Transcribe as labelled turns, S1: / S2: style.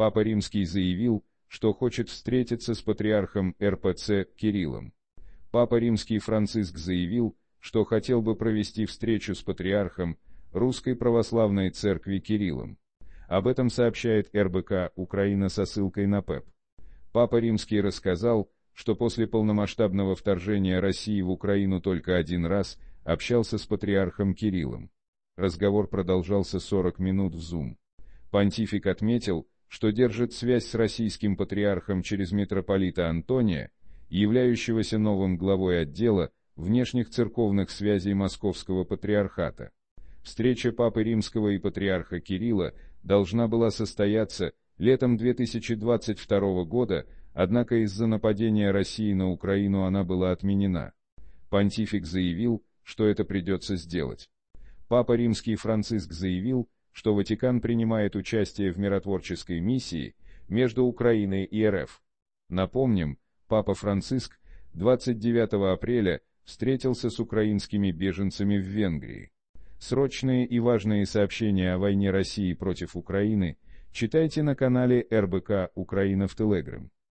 S1: Папа Римский заявил, что хочет встретиться с патриархом РПЦ Кириллом. Папа Римский Франциск заявил, что хотел бы провести встречу с патриархом Русской Православной Церкви Кириллом. Об этом сообщает РБК «Украина» со ссылкой на ПЭП. Папа Римский рассказал, что после полномасштабного вторжения России в Украину только один раз общался с патриархом Кириллом. Разговор продолжался 40 минут в Zoom. Понтифик отметил, что держит связь с российским патриархом через митрополита Антония, являющегося новым главой отдела внешних церковных связей Московского патриархата. Встреча Папы Римского и Патриарха Кирилла должна была состояться летом 2022 года, однако из-за нападения России на Украину она была отменена. Понтифик заявил, что это придется сделать. Папа Римский Франциск заявил, что Ватикан принимает участие в миротворческой миссии между Украиной и РФ. Напомним, Папа Франциск 29 апреля встретился с украинскими беженцами в Венгрии. Срочные и важные сообщения о войне России против Украины читайте на канале РБК «Украина в Телеграм».